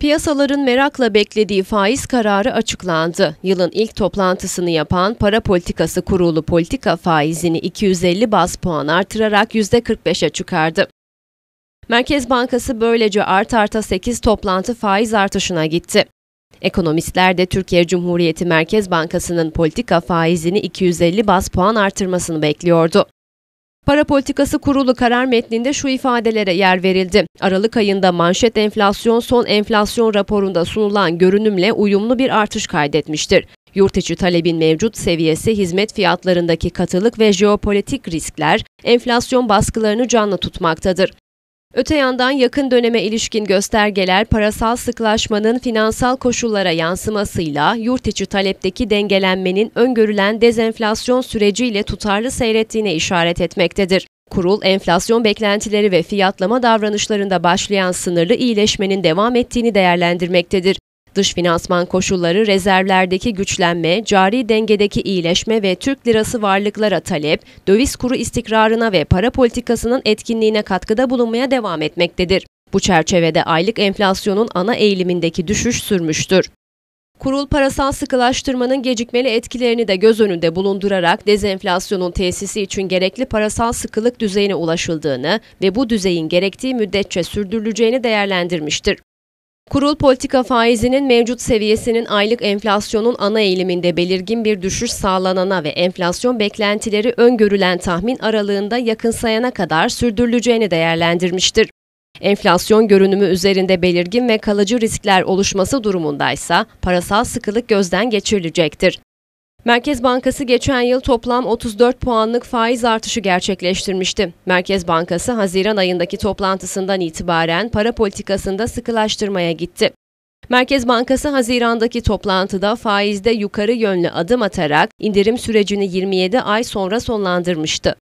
Piyasaların merakla beklediği faiz kararı açıklandı. Yılın ilk toplantısını yapan Para Politikası Kurulu politika faizini 250 baz puan artırarak %45'e çıkardı. Merkez Bankası böylece art arta 8 toplantı faiz artışına gitti. Ekonomistler de Türkiye Cumhuriyeti Merkez Bankası'nın politika faizini 250 baz puan artırmasını bekliyordu. Para Politikası Kurulu karar metninde şu ifadelere yer verildi. Aralık ayında manşet enflasyon son enflasyon raporunda sunulan görünümle uyumlu bir artış kaydetmiştir. Yurt içi talebin mevcut seviyesi hizmet fiyatlarındaki katılık ve jeopolitik riskler enflasyon baskılarını canlı tutmaktadır. Öte yandan yakın döneme ilişkin göstergeler parasal sıklaşmanın finansal koşullara yansımasıyla yurt içi talepteki dengelenmenin öngörülen dezenflasyon süreciyle tutarlı seyrettiğine işaret etmektedir. Kurul, enflasyon beklentileri ve fiyatlama davranışlarında başlayan sınırlı iyileşmenin devam ettiğini değerlendirmektedir. Dış finansman koşulları, rezervlerdeki güçlenme, cari dengedeki iyileşme ve Türk lirası varlıklara talep, döviz kuru istikrarına ve para politikasının etkinliğine katkıda bulunmaya devam etmektedir. Bu çerçevede aylık enflasyonun ana eğilimindeki düşüş sürmüştür. Kurul parasal sıkılaştırmanın gecikmeli etkilerini de göz önünde bulundurarak dezenflasyonun tesisi için gerekli parasal sıkılık düzeyine ulaşıldığını ve bu düzeyin gerektiği müddetçe sürdürüleceğini değerlendirmiştir. Kurul politika faizinin mevcut seviyesinin aylık enflasyonun ana eğiliminde belirgin bir düşüş sağlanana ve enflasyon beklentileri öngörülen tahmin aralığında yakınsayana kadar sürdürüleceğini değerlendirmiştir. Enflasyon görünümü üzerinde belirgin ve kalıcı riskler oluşması durumundaysa parasal sıkılık gözden geçirilecektir. Merkez Bankası geçen yıl toplam 34 puanlık faiz artışı gerçekleştirmişti. Merkez Bankası Haziran ayındaki toplantısından itibaren para politikasında sıkılaştırmaya gitti. Merkez Bankası Haziran'daki toplantıda faizde yukarı yönlü adım atarak indirim sürecini 27 ay sonra sonlandırmıştı.